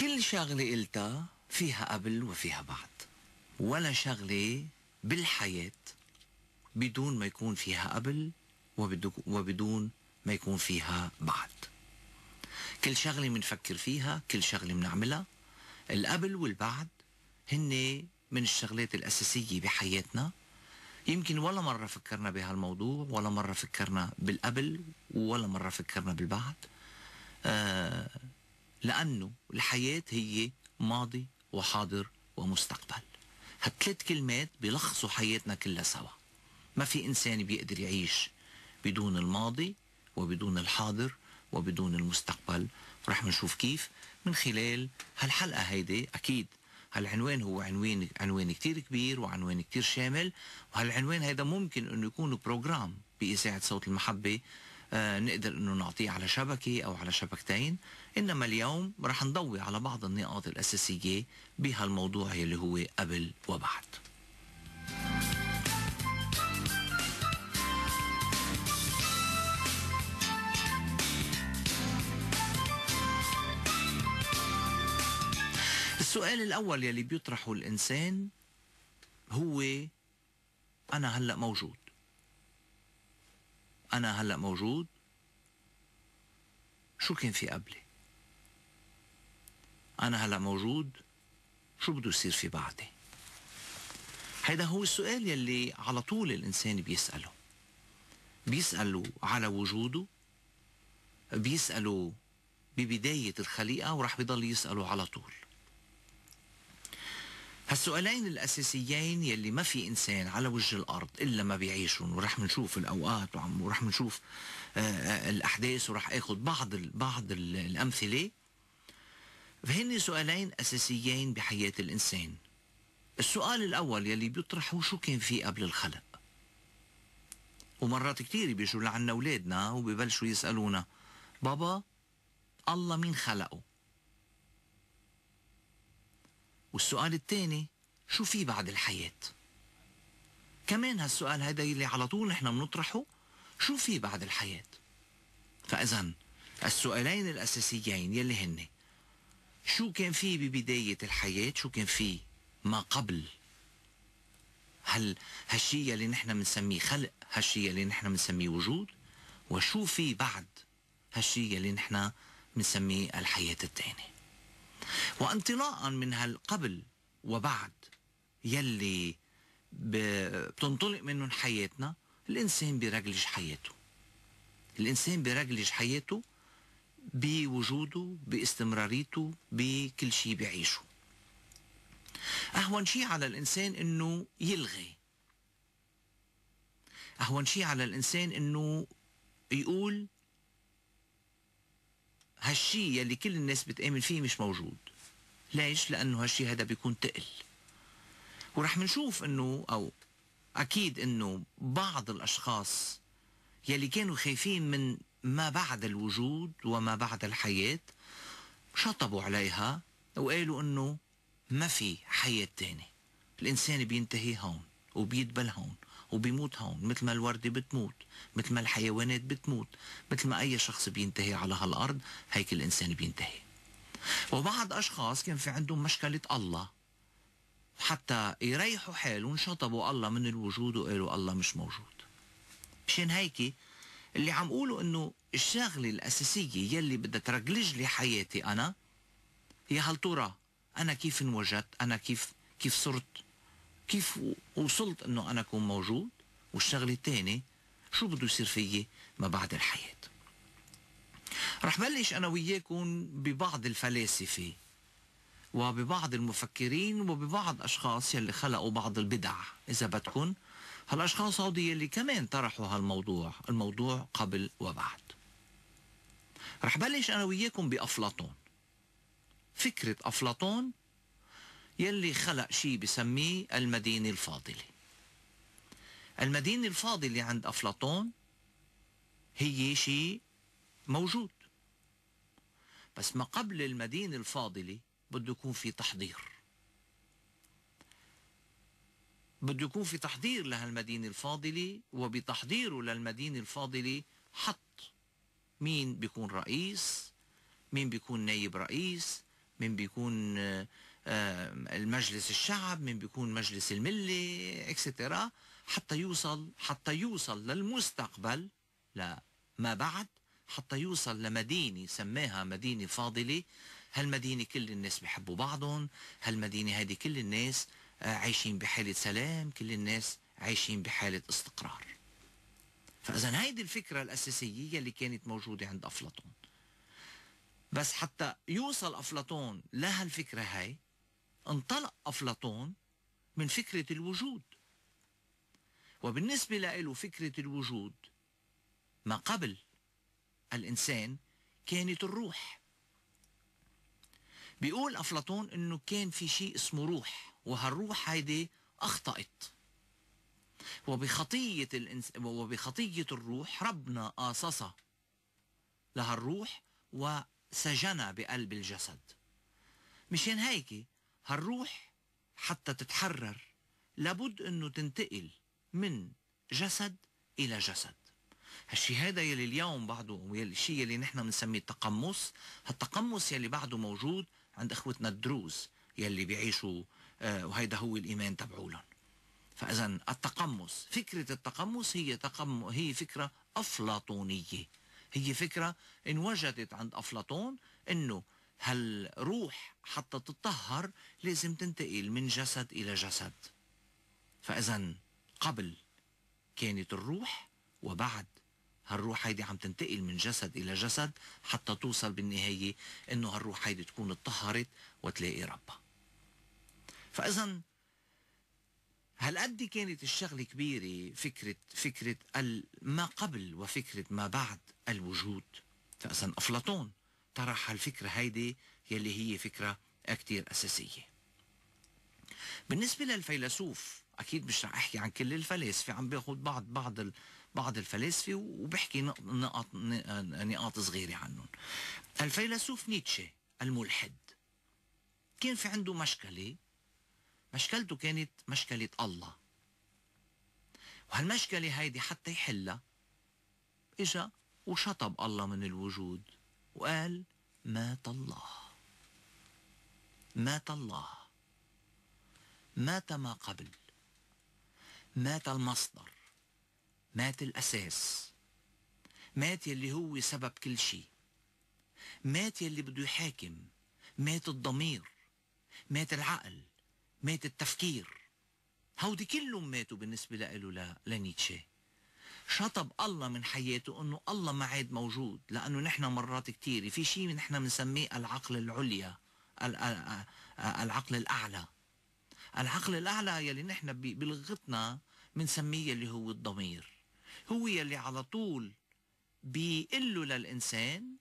كل شغلة قلتها فيها قبل وفيها بعد ولا شغلة بالحياة بدون ما يكون فيها قبل وبدون ما يكون فيها بعد كل شغلة منفكر فيها كل شغلة منعملها القبل والبعد هن من الشغلات الأساسية بحياتنا يمكن ولا مرة فكرنا بهالموضوع ولا مرة فكرنا بالقبل ولا مرة فكرنا بالبعد آه لأنه الحياة هي ماضي وحاضر ومستقبل هالثلاث كلمات بيلخصوا حياتنا كلها سوا ما في إنسان بيقدر يعيش بدون الماضي وبدون الحاضر وبدون المستقبل رح نشوف كيف من خلال هالحلقة هيدي أكيد هالعنوان هو عنوان عنوان كتير كبير وعنوان كتير شامل وهالعنوان هيدا ممكن انه يكون بروجرام بإذاعة صوت المحبة آه نقدر انه نعطيه على شبكة او على شبكتين إنما اليوم رح نضوي على بعض النقاط الأساسية بهالموضوع اللي هو قبل وبعد السؤال الأول يلي بيطرحه الإنسان هو أنا هلأ موجود أنا هلأ موجود شو كان في قبلي أنا هلا موجود شو بده يصير في بعدي هيدا هو السؤال يلي على طول الإنسان بيسأله بيسألوا على وجوده بيسألوا ببداية الخليقة وراح بضل يسألوا على طول هالسؤالين الأساسيين يلي ما في إنسان على وجه الأرض إلا ما بيعيشهم وراح نشوف الأوقات وراح نشوف آه، آه، الأحداث وراح أخذ بعض بعض الأمثلة فهن سؤالين أساسيين بحياة الإنسان السؤال الأول يلي بيطرحوا شو كان في قبل الخلق ومرات كتير بيجوا لعنا أولادنا وبيبلشوا يسألونا بابا الله مين خلقه والسؤال الثاني شو في بعد الحياة كمان هالسؤال هذا اللي على طول نحن بنطرحه شو في بعد الحياة فإذا السؤالين الأساسيين يلي هني شو كان فيه ببداية الحياة شو كان فيه ما قبل هل هالشيء اللي نحن بنسميه خلق هالشيء اللي نحن بنسميه وجود وشو في بعد هالشيء اللي نحن بنسميه الحياة الثانية وانطلاقا من هالقبل وبعد يلي بتنطلق منهم حياتنا الإنسان بيرجلج حياته الإنسان بيرجلج حياته بوجوده باستمراريته بكل شيء بيعيشه أهون شيء على الإنسان أنه يلغي أهون شيء على الإنسان أنه يقول هالشيء يلي كل الناس بتآمن فيه مش موجود ليش؟ لأنه هالشيء هذا بيكون تقل ورح منشوف أنه أو أكيد أنه بعض الأشخاص يلي كانوا خايفين من ما بعد الوجود وما بعد الحياة شطبوا عليها وقالوا انه ما في حياة تاني الانسان بينتهي هون وبيدبل هون وبيموت هون مثل ما الوردة بتموت مثل ما الحيوانات بتموت مثل ما اي شخص بينتهي على هالارض هيك الانسان بينتهي وبعض اشخاص كان في عندهم مشكلة الله حتى يريحوا حالهم شطبوا الله من الوجود وقالوا الله مش موجود مشان هيك اللي عم قوله انه الشغلة الأساسية يلي بدها ترجلج لي حياتي أنا هي هل ترى أنا كيف انوجدت أنا كيف كيف صرت كيف وصلت انه أنا أكون موجود والشغلة الثانية شو بده يصير فيي ما بعد الحياة رح بلش أنا وياكم ببعض الفلاسفة وببعض المفكرين وببعض أشخاص يلي خلقوا بعض البدع إذا بدكم هالأشخاص هودي اللي كمان طرحوا هالموضوع الموضوع قبل وبعد رح بلش أنا وياكم بأفلاطون فكرة أفلاطون يلي خلق شيء بسميه المدينة الفاضلة المدينة الفاضلة عند أفلاطون هي شيء موجود بس ما قبل المدينة الفاضلة بده يكون في تحضير بده يكون في تحضير لهالمدينة الفاضلة وبتحضيره للمدينة الفاضلة حط مين بيكون رئيس مين بيكون نايب رئيس مين بيكون آه، المجلس الشعب مين بيكون مجلس الملة اكسترا حتى يوصل حتى يوصل للمستقبل لما بعد حتى يوصل لمدينة سماها مدينة فاضلة هالمدينة كل الناس بحبوا بعضهم هالمدينة هذه كل الناس عايشين بحالة سلام كل الناس عايشين بحالة استقرار فإذا هيدي الفكرة الأساسية اللي كانت موجودة عند أفلاطون بس حتى يوصل أفلاطون لهالفكرة هاي انطلق أفلاطون من فكرة الوجود وبالنسبة له فكرة الوجود ما قبل الإنسان كانت الروح بيقول أفلاطون أنه كان في شيء اسمه روح وهالروح هيدي أخطأت وبخطية الإنس... وبخطية الروح ربنا قاصصها لهالروح وسجنها بقلب الجسد مشان هيك هالروح حتى تتحرر لابد انه تنتقل من جسد الى جسد هالشي هذا يلي اليوم بعده الشي يلي نحن بنسميه التقمص هالتقمص يلي بعده موجود عند اخوتنا الدروز يلي بيعيشوا آه، وهيدا هو الإيمان تبعولهم فإذا التقمص فكرة التقمص هي تقم هي فكرة أفلاطونية هي فكرة انوجدت عند أفلاطون أنه هالروح حتى تتطهر لازم تنتقل من جسد إلى جسد فإذا قبل كانت الروح وبعد هالروح هيدي عم تنتقل من جسد إلى جسد حتى توصل بالنهاية أنه هالروح هيدي تكون اتطهرت وتلاقي ربها فاذا هل قد كانت الشغله كبيره فكره فكره ما قبل وفكره ما بعد الوجود فاذا افلاطون طرح الفكره هيدي يلي هي فكره كتير اساسيه بالنسبه للفيلسوف اكيد مش رح احكي عن كل الفلاسفه عم باخذ بعض بعض بعض الفلاسفه وبحكي نقط نقاط صغيره عنهم الفيلسوف نيتشه الملحد كان في عنده مشكله مشكلته كانت مشكلة الله وهالمشكلة هيدي حتى يحلها إجا وشطب الله من الوجود وقال مات الله مات الله مات ما قبل مات المصدر مات الأساس مات يلي هو سبب كل شيء مات يلي بده يحاكم مات الضمير مات العقل مات التفكير هودي كلهم ماتوا بالنسبة له لنيتشه شطب الله من حياته انه الله ما عاد موجود لانه نحن مرات كثير في شيء نحن بنسميه العقل العليا العقل الاعلى العقل الاعلى يلي نحن بلغتنا بنسميه اللي هو الضمير هو يلي على طول بيقول له للانسان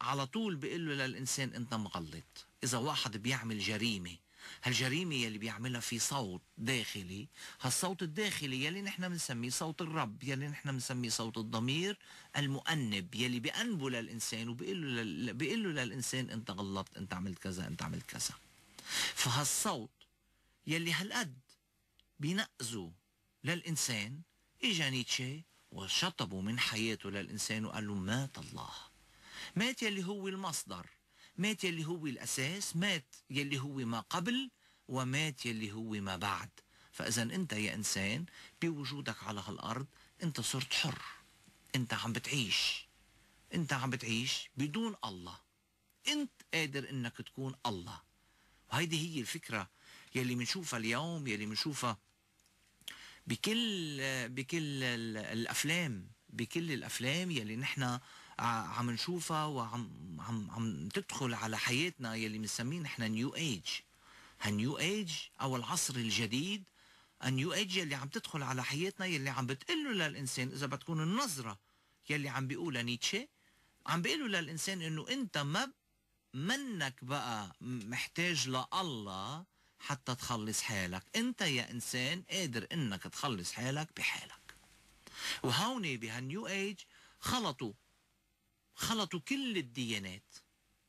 على طول بيقول له للانسان انت مغلط اذا واحد بيعمل جريمه هالجريمة يلي بيعملها في صوت داخلي هالصوت الداخلي يلي نحن بنسميه صوت الرب يلي نحن بنسميه صوت الضمير المؤنب يلي بأنبه للإنسان وبيقول له للإنسان أنت غلطت أنت عملت كذا أنت عملت كذا فهالصوت يلي هالقد بينقزه للإنسان إجا نيتشه وشطبه من حياته للإنسان وقال له مات الله مات يلي هو المصدر مات يلي هو الأساس مات يلي هو ما قبل ومات يلي هو ما بعد فإذا أنت يا إنسان بوجودك على هالأرض أنت صرت حر أنت عم بتعيش أنت عم بتعيش بدون الله أنت قادر أنك تكون الله وهيدي هي الفكرة يلي بنشوفها اليوم يلي بنشوفها بكل بكل الأفلام بكل الأفلام يلي نحن عم نشوفها وعم عم عم تدخل على حياتنا يلي بنسميه نحن نيو ايج هالنيو ايج او العصر الجديد النيو ايج يلي عم تدخل على حياتنا يلي عم بتقله للانسان اذا بتكون النظره يلي عم بيقولها نيتشه عم بيقولوا للانسان انه انت ما منك بقى محتاج لله حتى تخلص حالك انت يا انسان قادر انك تخلص حالك بحالك وهون بهالنيو ايج خلطوا خلطوا كل الديانات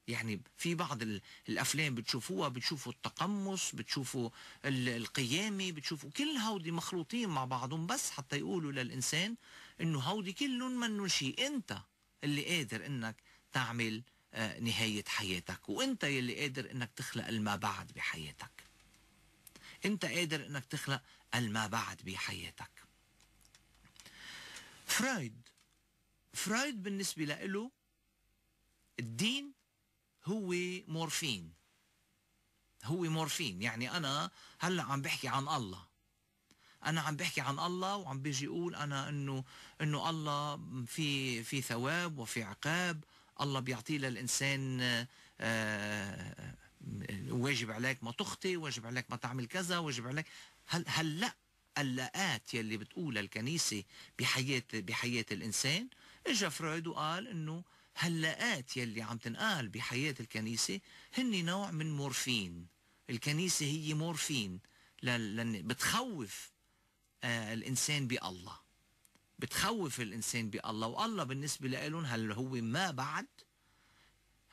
يعني في بعض الافلام بتشوفوها بتشوفوا التقمص بتشوفوا القيامه بتشوفوا كل هودي مخلوطين مع بعضهم بس حتى يقولوا للانسان انه هودي كلهم منه شيء انت اللي قادر انك تعمل آه، نهايه حياتك وانت اللي قادر انك تخلق الما بعد بحياتك انت قادر انك تخلق الما بعد بحياتك فرويد فرويد بالنسبه له الدين هو مورفين هو مورفين يعني أنا هلأ عم بحكي عن الله انا عم بحكي عن الله وعم بيجي يقول انا انه انه الله في في ثواب وفي عقاب الله بيعطي للانسان آه، آه، واجب عليك ما تخطي واجب عليك ما تعمل كذا واجب عليك هل هل لا اللاءات يلي بتقولها الكنيسة بحياة بحياة الإنسان إجا فرويد وقال إنه هلاقات يلي عم تنقال بحياة الكنيسة هن نوع من مورفين الكنيسة هي مورفين لأن بتخوف آه، الإنسان بالله بتخوف الإنسان بالله والله بالنسبة لهم هل هو ما بعد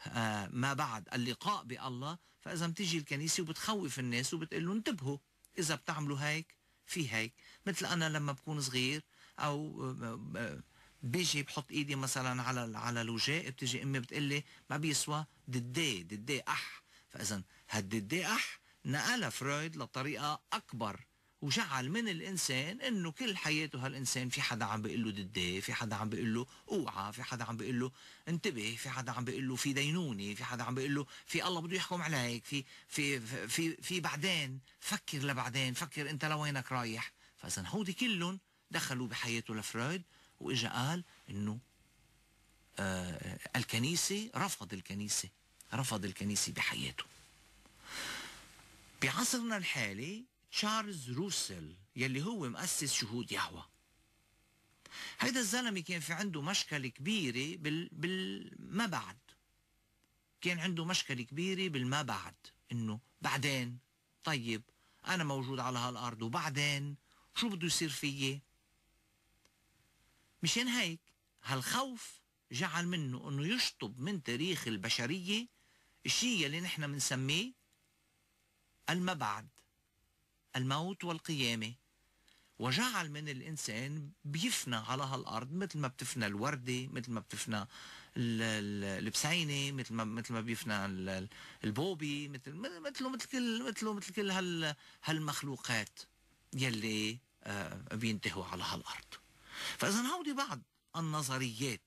آه، ما بعد اللقاء بالله فإذا بتجي الكنيسة وبتخوف الناس وبتقول لهم انتبهوا إذا بتعملوا هيك في هيك مثل أنا لما بكون صغير أو آه، بيجي بحط ايدي مثلا على على الوجاء بتجي امي بتقول لي ما بيسوى ددي ددي اح فاذا هالددي اح نقلها فرويد لطريقه اكبر وجعل من الانسان انه كل حياته هالانسان في حدا عم بيقول له ددي في حدا عم بيقول له اوعى في حدا عم بيقول له انتبه في حدا عم بيقول له في دينونه في حدا عم بيقول له في الله بده يحكم عليك في في في في بعدين فكر لبعدين فكر انت لوينك رايح فاذا هودي كلهم دخلوا بحياته لفرويد واجا قال انه آه الكنيسه رفض الكنيسه رفض الكنيسه بحياته بعصرنا الحالي تشارلز روسل يلي هو مؤسس شهود يهوى هيدا الزلمة كان في عنده مشكلة كبيرة بال... بالما بعد كان عنده مشكلة كبيرة بالما بعد انه بعدين طيب انا موجود على هالارض وبعدين شو بده يصير فيي مشان هيك هالخوف جعل منه انه يشطب من تاريخ البشرية الشيء اللي نحن بنسميه المبعد الموت والقيامة وجعل من الإنسان بيفنى على هالأرض مثل ما بتفنى الوردة مثل ما بتفنى البسينة مثل ما مثل ما بيفنى البوبي مثل مثله مثل كل مثله مثل كل هال هالمخلوقات يلي آه، بينتهوا على هالأرض فاذا هودي بعض النظريات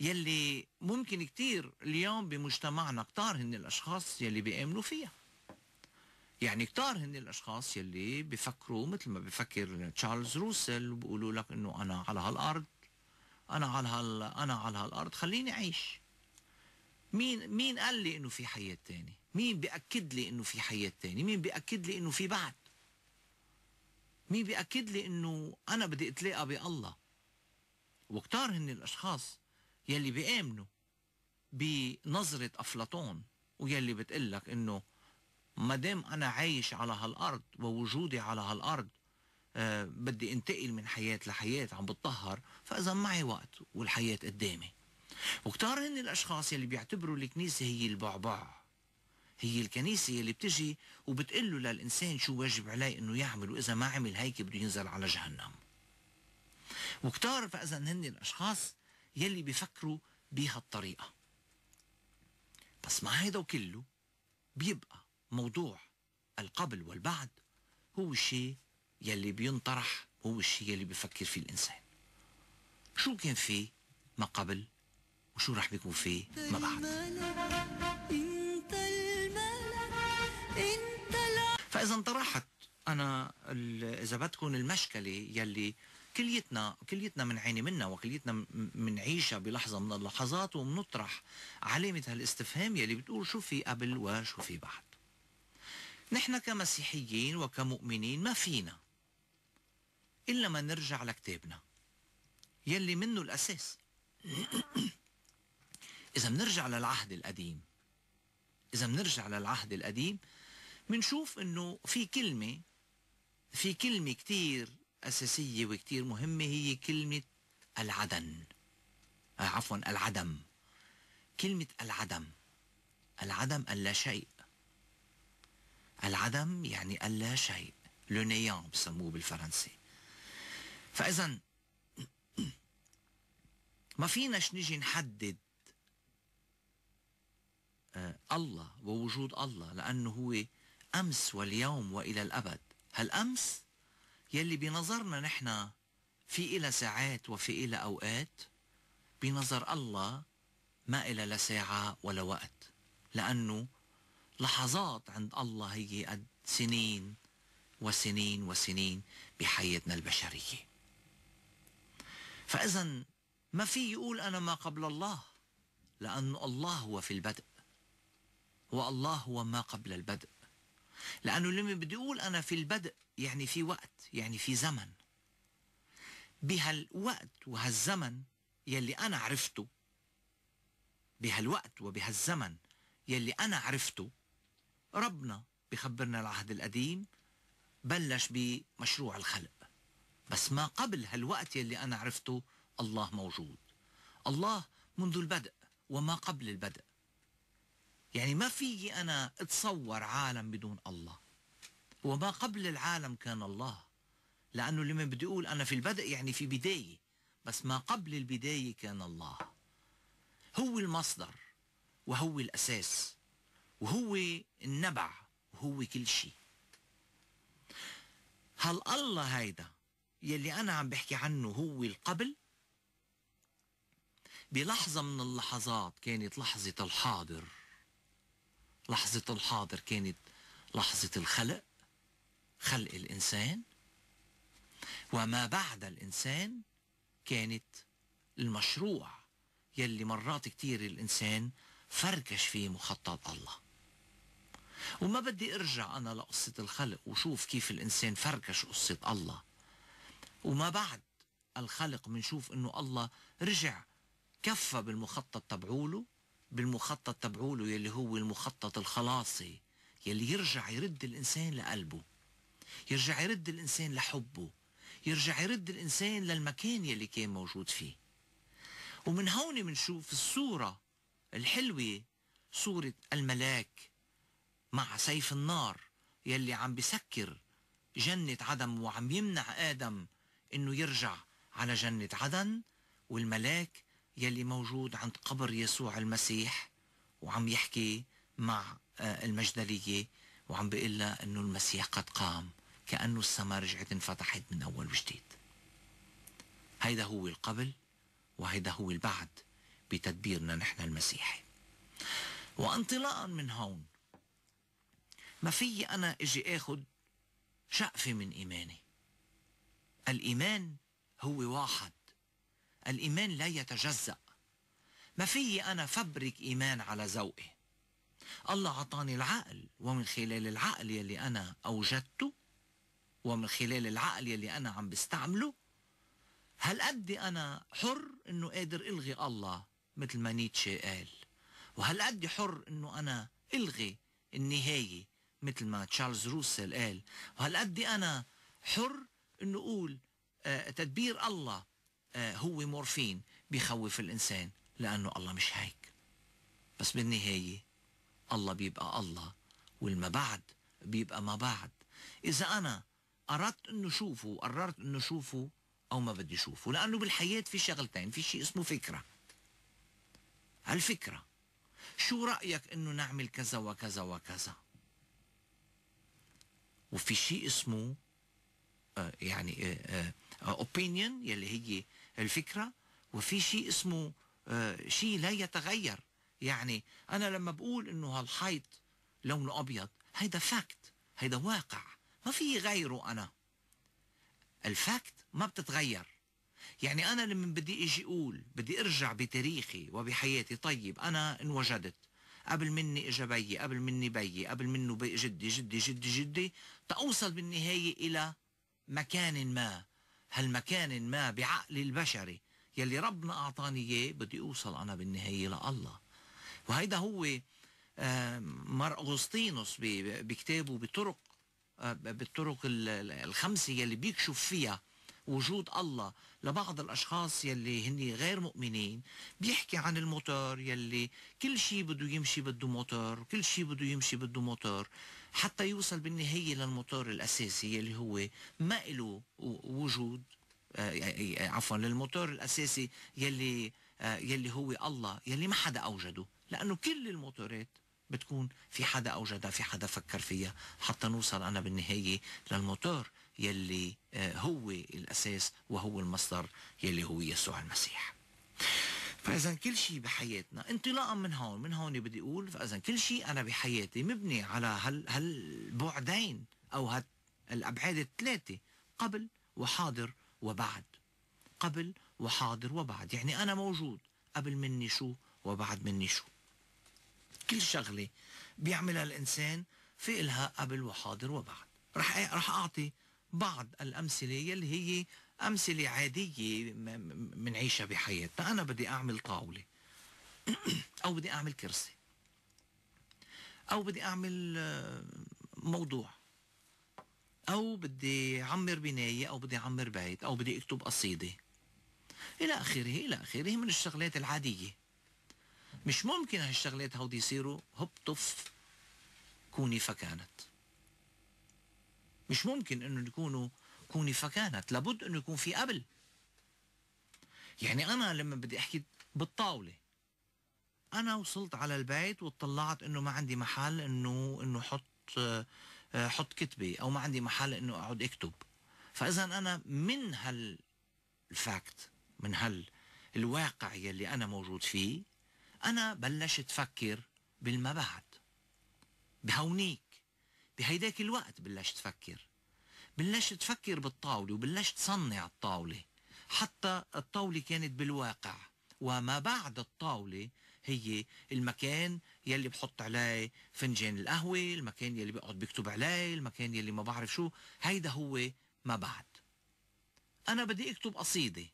يلي ممكن كتير اليوم بمجتمعنا كتار هن الاشخاص يلي بيامنوا فيها يعني كتار هن الاشخاص يلي بفكروا مثل ما بفكر تشارلز روسل وبقولوا لك انه انا على هالارض انا على هال انا على هالارض خليني اعيش مين مين قال لي انه في حياه تاني مين بأكد لي انه في حياه تاني مين بأكد لي انه في بعد مين بيأكد لي انه انا بدي اتلاقى بالله وكتار هن الاشخاص يلي بيآمنوا بنظرة أفلاطون ويلي بتقلك انه ما دام انا عايش على هالارض ووجودي على هالارض أه بدي انتقل من حياة لحياة عم بتطهر فإذا معي وقت والحياة قدامي وكتار هن الأشخاص يلي بيعتبروا الكنيسة هي البعبع هي الكنيسة اللي بتجي وبتقول له للإنسان شو واجب عليه إنه يعمل وإذا ما عمل هيك بده ينزل على جهنم وكتار فإذا هن الأشخاص يلي بيفكروا بهالطريقة بس مع هيدا وكله بيبقى موضوع القبل والبعد هو الشيء يلي بينطرح هو الشيء يلي بيفكر فيه الإنسان شو كان فيه ما قبل وشو رح بيكون فيه ما بعد فاذا طرحت انا اذا بدكم المشكله يلي كليتنا كليتنا منعاني منها وكليتنا منعيشها بلحظه من اللحظات ومنطرح علامه هالاستفهام يلي بتقول شو في قبل وشو في بعد نحن كمسيحيين وكمؤمنين ما فينا الا ما نرجع لكتابنا يلي منه الاساس اذا بنرجع للعهد القديم اذا بنرجع للعهد القديم بنشوف انه في كلمة في كلمة كتير أساسية وكتير مهمة هي كلمة العدن آه، عفوا العدم كلمة العدم العدم اللا شيء العدم يعني اللا شيء لو نيان بسموه بالفرنسي فإذا ما فيناش نجي نحدد آه، الله ووجود الله لأنه هو أمس واليوم وإلى الأبد هالأمس يلي بنظرنا نحن في إلى ساعات وفي إلى أوقات بنظر الله ما إلى لساعة ساعة ولا وقت لأنه لحظات عند الله هي قد سنين وسنين وسنين بحياتنا البشرية فإذا ما في يقول أنا ما قبل الله لأن الله هو في البدء والله هو ما قبل البدء لأنه لما بدي أقول أنا في البدء يعني في وقت يعني في زمن بهالوقت وهالزمن يلي أنا عرفته بهالوقت وبهالزمن يلي أنا عرفته ربنا بخبرنا العهد القديم بلش بمشروع الخلق بس ما قبل هالوقت يلي أنا عرفته الله موجود الله منذ البدء وما قبل البدء يعني ما في أنا أتصور عالم بدون الله وما قبل العالم كان الله لأنه لما بدي أقول أنا في البدء يعني في بداية بس ما قبل البداية كان الله هو المصدر وهو الأساس وهو النبع وهو كل شيء هل الله هيدا يلي أنا عم بحكي عنه هو القبل بلحظة من اللحظات كانت لحظة الحاضر لحظة الحاضر كانت لحظة الخلق خلق الإنسان وما بعد الإنسان كانت المشروع يلي مرات كتير الإنسان فركش فيه مخطط الله وما بدي ارجع انا لقصة الخلق وشوف كيف الانسان فركش قصة الله وما بعد الخلق منشوف انه الله رجع كفى بالمخطط تبعوله بالمخطط تبعوله يلي هو المخطط الخلاصي يلي يرجع يرد الإنسان لقلبه يرجع يرد الإنسان لحبه يرجع يرد الإنسان للمكان يلي كان موجود فيه ومن هون منشوف الصورة الحلوة صورة الملاك مع سيف النار يلي عم بسكر جنة عدم وعم يمنع آدم إنه يرجع على جنة عدن والملاك يلي موجود عند قبر يسوع المسيح وعم يحكي مع آه، المجدلية وعم بيقول لها أنه المسيح قد قام كأنه السماء رجعت انفتحت من أول وجديد هيدا هو القبل وهيدا هو البعد بتدبيرنا نحن المسيحي وانطلاقا من هون ما في أنا إجي أخد شقفة من إيماني الإيمان هو واحد الإيمان لا يتجزأ ما في أنا فبرك إيمان على ذوقي الله أعطاني العقل ومن خلال العقل يلي أنا أوجدته ومن خلال العقل يلي أنا عم بستعمله هل قد أنا حر إنه قادر ألغي الله مثل ما نيتشه قال وهل قد حر إنه أنا ألغي النهاية مثل ما تشارلز روسل قال وهل قد أنا حر إنه أقول آه، تدبير الله آه، هو مورفين بيخوف الإنسان لأنه الله مش هيك بس بالنهاية الله بيبقى الله والما بعد بيبقى ما بعد إذا أنا أردت أنه شوفه وقررت أنه شوفه أو ما بدي شوفه لأنه بالحياة في شغلتين في شيء اسمه فكرة هالفكرة شو رأيك أنه نعمل كذا وكذا وكذا وفي شيء اسمه آه، يعني اوبينيون آه، يلي هي الفكرة وفي شيء اسمه آه، شيء لا يتغير يعني أنا لما بقول إنه هالحيط لونه أبيض هيدا فاكت هيدا واقع ما في غيره أنا الفاكت ما بتتغير يعني أنا لما بدي إجي أقول بدي أرجع بتاريخي وبحياتي طيب أنا انوجدت قبل مني إجا بيي قبل مني بيي قبل منه بي جدي جدي جدي جدي تأوصل بالنهاية إلى مكان ما هالمكان ما بعقل البشري يلي ربنا أعطاني إياه بدي أوصل أنا بالنهاية لله وهيدا هو آه، مار أغسطينوس بكتابه بطرق آه، بالطرق الخمسة يلي بيكشف فيها وجود الله لبعض الأشخاص يلي هن غير مؤمنين بيحكي عن الموتور يلي كل شيء بده يمشي بده موتور كل شيء بده يمشي بده موتور حتى يوصل بالنهاية للمطار الأساسي اللي هو ما له وجود آه، يعني، آه، عفوا للمطار الأساسي يلي آه، يلي هو الله يلي ما حدا أوجده لأنه كل الموتورات بتكون في حدا أوجدها في حدا فكر فيها حتى نوصل أنا بالنهاية للموتور يلي هو الأساس وهو المصدر يلي هو يسوع المسيح فاذا كل شيء بحياتنا انطلاقا من هون من هون بدي اقول فاذا كل شيء انا بحياتي مبني على هال هالبعدين او هال الابعاد الثلاثه قبل وحاضر وبعد قبل وحاضر وبعد يعني انا موجود قبل مني شو وبعد مني شو كل شغله بيعملها الانسان في إلها قبل وحاضر وبعد رح رح اعطي بعض الامثله يلي هي أمثلة عادية بنعيشها بحياتنا أنا بدي أعمل طاولة أو بدي أعمل كرسي أو بدي أعمل آه، موضوع أو بدي أعمر بناية أو بدي أعمر بيت أو بدي أكتب قصيدة إلى آخره إلى آخره من الشغلات العادية مش ممكن هالشغلات هودي يصيروا هوب طف كوني فكانت مش ممكن انه يكونوا كوني فكانت لابد أنه يكون في قبل يعني أنا لما بدي أحكي بالطاولة أنا وصلت على البيت وطلعت أنه ما عندي محل أنه أنه حط آه، حط كتبي أو ما عندي محل أنه أقعد أكتب فإذا أنا من هالفاكت من هال الواقع يلي أنا موجود فيه أنا بلشت فكر بالما بعد بهونيك بهيداك الوقت بلشت فكر بلشت تفكر بالطاولة وبلشت تصنع الطاولة حتى الطاولة كانت بالواقع وما بعد الطاولة هي المكان يلي بحط عليه فنجان القهوة المكان يلي بقعد بكتب عليه المكان يلي ما بعرف شو هيدا هو ما بعد أنا بدي أكتب قصيدة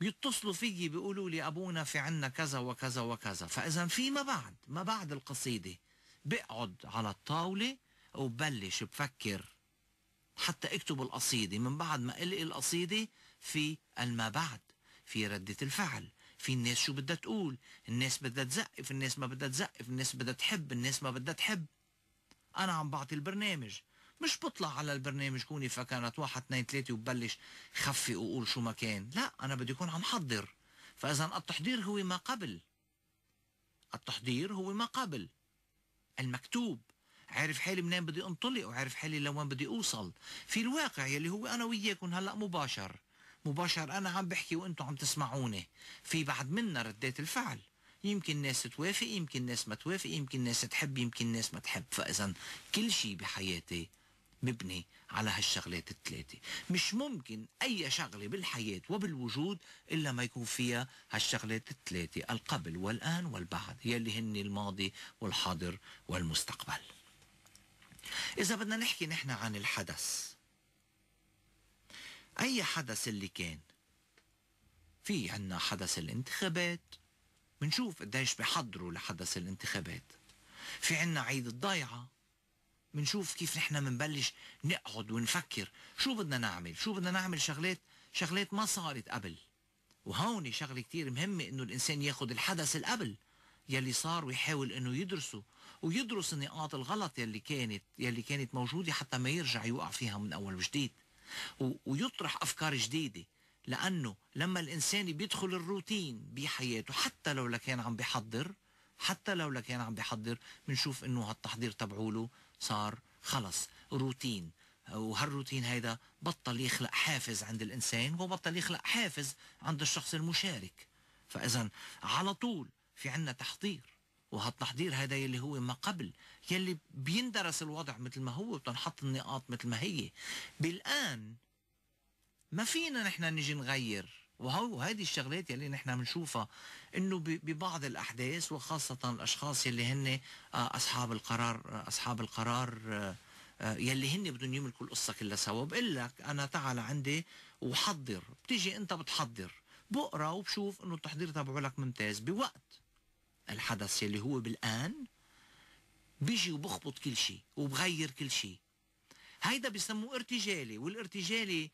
بيتصلوا فيي بيقولوا لي أبونا في عنا كذا وكذا وكذا فإذا في ما بعد ما بعد القصيدة بقعد على الطاولة وبلش بفكر حتى اكتب القصيدة من بعد ما ألقي القصيدة في الما بعد في ردة الفعل في الناس شو بدها تقول الناس بدها تزقف الناس ما بدها تزقف الناس بدها تحب الناس ما بدها تحب أنا عم بعطي البرنامج مش بطلع على البرنامج كوني فكانت واحد اثنين ثلاثة وببلش خفي وقول شو ما كان لا أنا بدي أكون عم حضر فإذا التحضير هو ما قبل التحضير هو ما قبل المكتوب عارف حالي منين بدي انطلق وعارف حالي لوين بدي اوصل في الواقع يلي هو انا وياكم هلا مباشر مباشر انا عم بحكي وانتم عم تسمعوني في بعد منا ردات الفعل يمكن ناس توافق يمكن ناس ما توافق يمكن ناس تحب يمكن ناس ما تحب فاذا كل شيء بحياتي مبني على هالشغلات الثلاثة مش ممكن أي شغلة بالحياة وبالوجود إلا ما يكون فيها هالشغلات الثلاثة القبل والآن والبعد يلي هن الماضي والحاضر والمستقبل إذا بدنا نحكي نحن عن الحدث أي حدث اللي كان في عنا حدث الانتخابات منشوف قديش بحضروا لحدث الانتخابات في عنا عيد الضيعة منشوف كيف نحن منبلش نقعد ونفكر شو بدنا نعمل شو بدنا نعمل شغلات شغلات ما صارت قبل وهون شغلة كتير مهمة انه الانسان ياخد الحدث القبل يلي صار ويحاول انه يدرسه ويدرس النقاط الغلط يلي كانت يلي كانت موجودة حتى ما يرجع يوقع فيها من أول وجديد ويطرح أفكار جديدة لأنه لما الإنسان بيدخل الروتين بحياته حتى لو لكان عم بيحضر حتى لو لكان عم بيحضر بنشوف انه هالتحضير تبعوله صار خلص روتين وهالروتين هيدا بطل يخلق حافز عند الانسان وبطل يخلق حافز عند الشخص المشارك فاذا على طول في عنا تحضير وهالتحضير هذا يلي هو ما قبل يلي بيندرس الوضع مثل ما هو وتنحط النقاط مثل ما هي بالآن ما فينا نحن نجي نغير وهو هذه الشغلات يلي نحن بنشوفها انه ببعض الاحداث وخاصه الاشخاص يلي هن آه، اصحاب القرار آه، اصحاب القرار آه، يلي هن بدهم يملكوا القصه كلها سوا بقول لك انا تعال عندي وحضر بتيجي انت بتحضر بقرا وبشوف انه التحضير تبعه لك ممتاز بوقت الحدث اللي هو بالآن بيجي وبخبط كل شيء وبغير كل شيء هيدا بسموه ارتجالي والارتجالي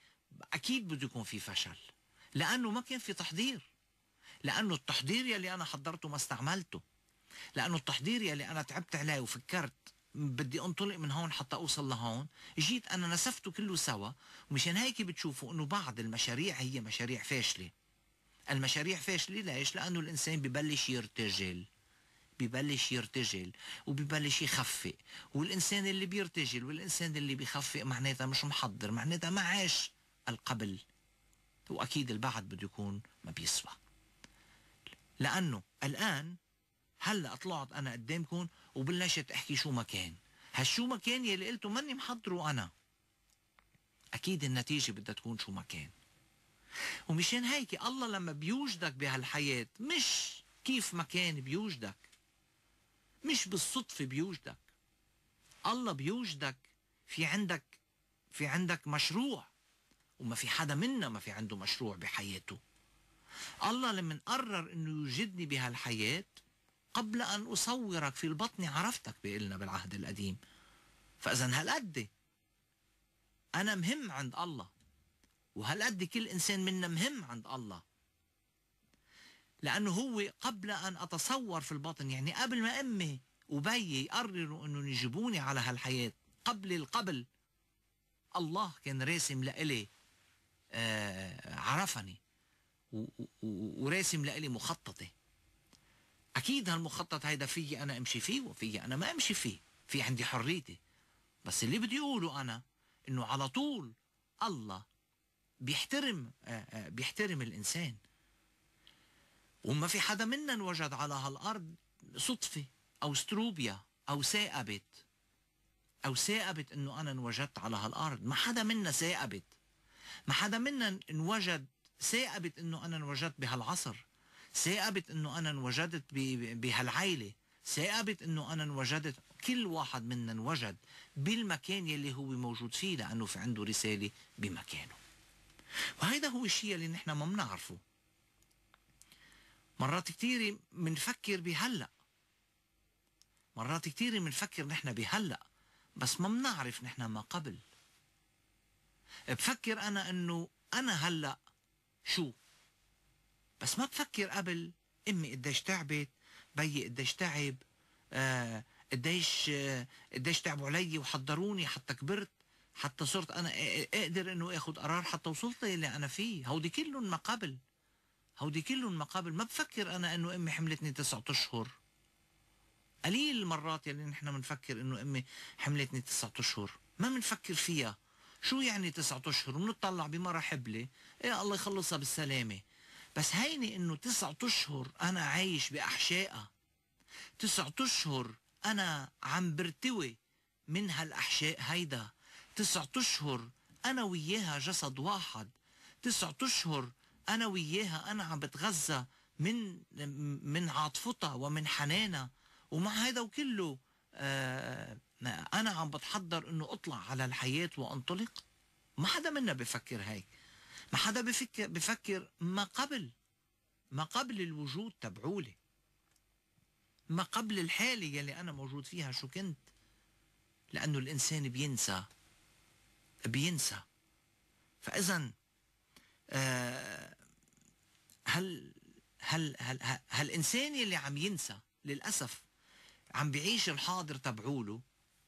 أكيد بده يكون في فشل لأنه ما كان في تحضير لأنه التحضير يلي أنا حضرته ما استعملته لأنه التحضير يلي أنا تعبت عليه وفكرت بدي انطلق من هون حتى اوصل لهون جيت انا نسفته كله سوا مشان هيك بتشوفوا انه بعض المشاريع هي مشاريع فاشله المشاريع فاشلة ليش؟ لأنه الإنسان ببلش يرتجل ببلش يرتجل وببلش يخفق والإنسان اللي بيرتجل والإنسان اللي بيخفق معناتها مش محضر معناتها ما عاش القبل وأكيد البعد بده يكون ما بيسوى لأنه الآن هلا طلعت أنا قدامكم وبلشت أحكي شو ما كان هالشو ما كان يلي قلته ماني محضره أنا أكيد النتيجة بدها تكون شو ما كان ومشان هيك الله لما بيوجدك بهالحياة مش كيف ما كان بيوجدك مش بالصدفة بيوجدك الله بيوجدك في عندك في عندك مشروع وما في حدا منا ما في عنده مشروع بحياته الله لما قرر انه يوجدني بهالحياة قبل ان اصورك في البطن عرفتك بقلنا بالعهد القديم فاذا هالقد انا مهم عند الله وهالقد كل إنسان منا مهم عند الله لأنه هو قبل أن أتصور في البطن يعني قبل ما أمي وبيي يقرروا أنهم يجيبوني على هالحياة قبل القبل الله كان راسم لإلي آه عرفني وراسم لإلي مخططي أكيد هالمخطط هيدا فيي أنا أمشي فيه وفيي أنا ما أمشي فيه في عندي حريتي بس اللي بدي أقوله أنا أنه على طول الله بيحترم آه، آه، بيحترم الإنسان وما في حدا منا انوجد على هالأرض صدفة أو ستروبيا أو ثائبت أو ثائبت إنه أنا انوجدت على هالأرض ما حدا منا ثائبت ما حدا منا انوجد ثائبت إنه أنا انوجدت بهالعصر ثائبت إنه أنا انوجدت بهالعيلة ثائبت انه انا انوجدت كل واحد منا انوجد بالمكان يلي هو موجود فيه لانه في عنده رساله بمكانه وهذا هو الشيء اللي نحن ما بنعرفه مرات كثير بنفكر بهلا مرات كثير بنفكر نحن بهلا بس ما بنعرف نحن ما قبل بفكر أنا أنه أنا هلا شو بس ما بفكر قبل أمي قديش تعبت بي قديش تعب آه قديش آه قديش تعبوا علي وحضروني حتى كبرت حتى صرت انا اقدر انه اخد قرار حتى وصلت للي انا فيه هودي كله ما قبل هودي كله ما قبل ما بفكر انا انه امي حملتني تسعة اشهر قليل المرات يلي نحن بنفكر انه امي حملتني تسعة اشهر ما بنفكر فيها شو يعني تسعة اشهر بنطلع بمرة حبلة ايه الله يخلصها بالسلامة بس هيني انه تسعة اشهر انا عايش باحشائها تسعة اشهر انا عم برتوي من هالاحشاء هيدا تسعة أشهر أنا وياها جسد واحد تسعة أشهر أنا وياها أنا عم بتغذى من من عاطفتها ومن حنانها ومع هذا وكله آه، أنا عم بتحضر إنه أطلع على الحياة وأنطلق ما حدا منا بفكر هيك ما حدا بفكر بفكر ما قبل ما قبل الوجود تبعولي ما قبل الحالة يلي أنا موجود فيها شو كنت لأنه الإنسان بينسى بينسى فاذا آه، هل هل هل هالانسان يلي عم ينسى للاسف عم بيعيش الحاضر تبعوله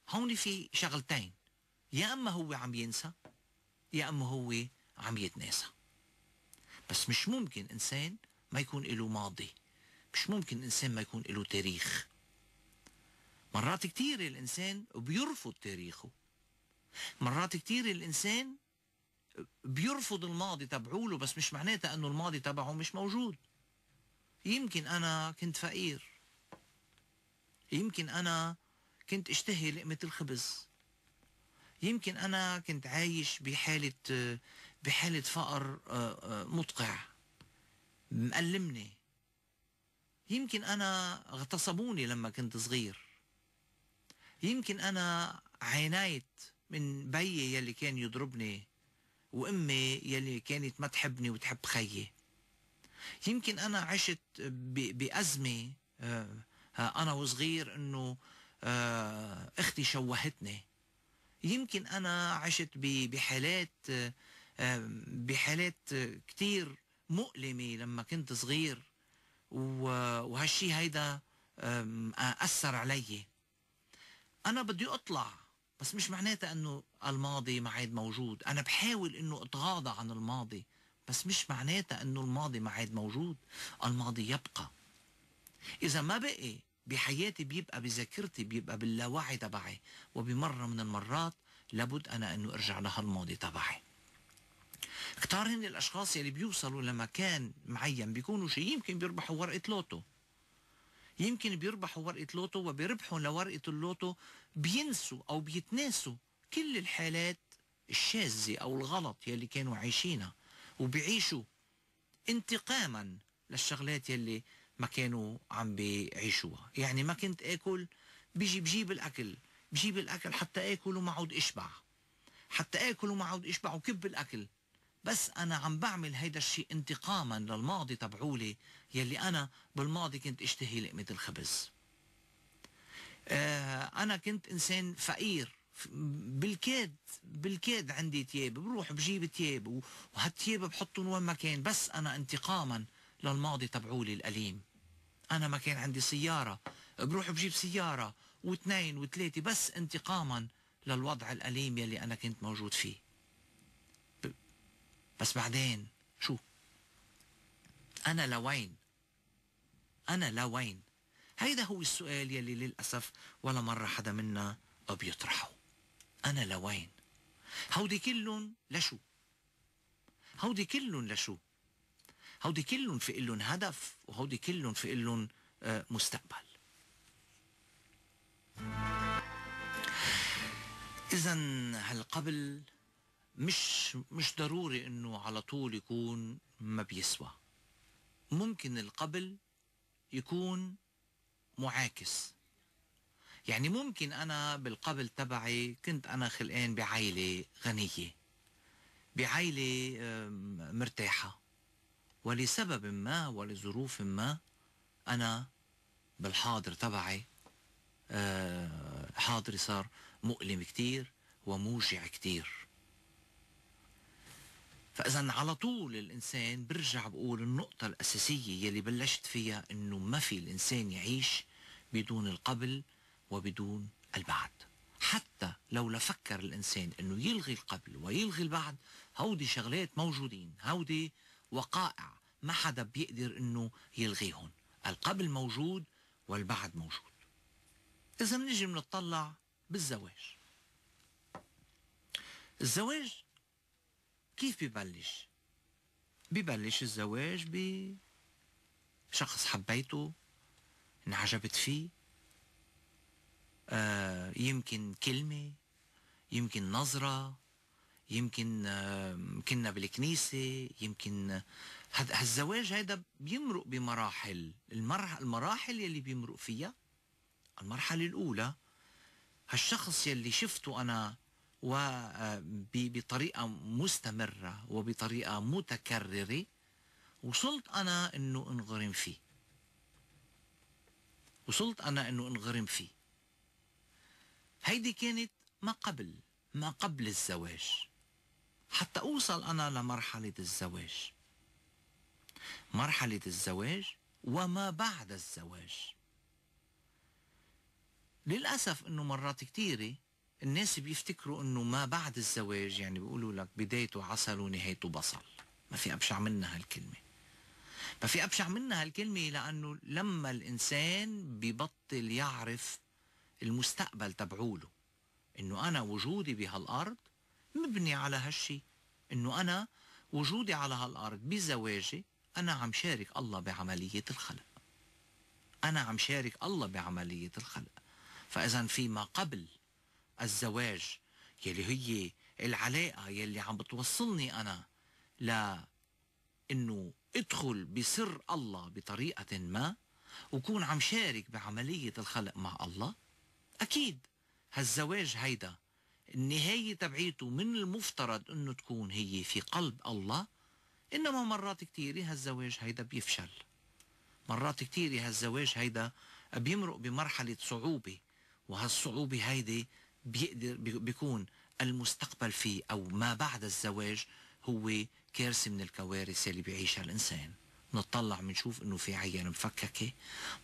هون في شغلتين يا اما هو عم ينسى يا اما هو عم يتناسى بس مش ممكن انسان ما يكون له ماضي مش ممكن انسان ما يكون له تاريخ مرات كثيره الانسان بيرفض تاريخه مرات كتير الإنسان بيرفض الماضي تبعوله بس مش معناتها أنه الماضي تبعه مش موجود يمكن أنا كنت فقير يمكن أنا كنت اشتهي لقمة الخبز يمكن أنا كنت عايش بحالة بحالة فقر آه، آه، مطقع مألمني يمكن أنا اغتصبوني لما كنت صغير يمكن أنا عانيت من بيي يلي كان يضربني وامي يلي كانت ما تحبني وتحب خيي يمكن انا عشت بازمه آه، آه، انا وصغير انه آه، اختي شوهتني يمكن انا عشت بحالات بحالات كتير مؤلمه لما كنت صغير وهالشي هيدا اثر علي انا بدي اطلع بس مش معناتها انه الماضي ما عاد موجود انا بحاول انه اتغاضى عن الماضي بس مش معناتها انه الماضي ما عاد موجود الماضي يبقى اذا ما بقي بحياتي بيبقى بذاكرتي بيبقى باللاوعي تبعي وبمره من المرات لابد انا انه ارجع لهالماضي تبعي كتار هن الاشخاص يلي بيوصلوا لمكان معين بيكونوا شيء يمكن بيربحوا ورقه لوتو يمكن بيربحوا ورقه لوتو وبيربحوا لورقه اللوتو بينسوا أو بيتناسوا كل الحالات الشاذة أو الغلط يلي كانوا عايشينها وبيعيشوا انتقاما للشغلات يلي ما كانوا عم بيعيشوها يعني ما كنت اكل بيجي بجيب الاكل بجيب الاكل حتى اكل وما عود اشبع حتى اكل وما عود اشبع وكب الاكل بس انا عم بعمل هيدا الشيء انتقاما للماضي تبعولي يلي انا بالماضي كنت اشتهي لقمه الخبز آه، أنا كنت إنسان فقير بالكاد بالكاد عندي تياب بروح بجيب تياب وهالتياب بحطهم وين ما كان بس أنا انتقاما للماضي تبعولي الأليم أنا ما كان عندي سيارة بروح بجيب سيارة واثنين وثلاثة بس انتقاما للوضع الأليم يلي أنا كنت موجود فيه بس بعدين شو أنا لوين أنا لوين هيدا هو السؤال يلي للأسف ولا مرة حدا منا بيطرحه أنا لوين هودي كلن لشو هودي كلن لشو هودي كلن في إلن هدف وهودي كلن في إلن آه، مستقبل إذا هالقبل مش مش ضروري إنه على طول يكون ما بيسوى ممكن القبل يكون معاكس يعني ممكن أنا بالقبل تبعي كنت أنا خلقان بعائلة غنية بعائلة مرتاحة ولسبب ما ولظروف ما أنا بالحاضر تبعي آه، حاضري صار مؤلم كتير وموجع كتير فإذا على طول الإنسان برجع بقول النقطة الأساسية يلي بلشت فيها إنه ما في الإنسان يعيش بدون القبل وبدون البعد حتى لو لفكر الإنسان أنه يلغي القبل ويلغي البعد هودي شغلات موجودين هودي وقائع ما حدا بيقدر أنه يلغيهم القبل موجود والبعد موجود إذا منجي منطلع بالزواج الزواج كيف ببلش ببلش الزواج بشخص حبيته انعجبت فيه آه يمكن كلمة يمكن نظرة يمكن آه كنا بالكنيسة يمكن آه، هذا الزواج هذا بيمرق بمراحل المراحل يلي بيمرق فيها المرحلة الأولى هالشخص يلي شفته أنا وبطريقة آه، مستمرة وبطريقة متكررة وصلت أنا أنه انغرم فيه وصلت أنا أنه انغرم فيه هيدي كانت ما قبل ما قبل الزواج حتى أوصل أنا لمرحلة الزواج مرحلة الزواج وما بعد الزواج للأسف أنه مرات كثيرة الناس بيفتكروا أنه ما بعد الزواج يعني بيقولوا لك بدايته عسل ونهايته بصل ما في أبشع منها هالكلمة ما في أبشع منها هالكلمة لأنه لما الإنسان ببطل يعرف المستقبل تبعوله إنه أنا وجودي بهالأرض مبني على هالشي إنه أنا وجودي على هالأرض بزواجي أنا عم شارك الله بعملية الخلق أنا عم شارك الله بعملية الخلق فإذا في ما قبل الزواج يلي هي العلاقة يلي عم بتوصلني أنا انه ادخل بسر الله بطريقة ما وكون عم شارك بعملية الخلق مع الله اكيد هالزواج هيدا النهاية تبعيته من المفترض انه تكون هي في قلب الله انما مرات كتير هالزواج هيدا بيفشل مرات كتير هالزواج هيدا بيمرق بمرحلة صعوبة وهالصعوبة هيدي بيقدر بيكون المستقبل فيه او ما بعد الزواج هو كارثه من الكوارث اللي بيعيشها الانسان نطلع منشوف انه في عيال مفككه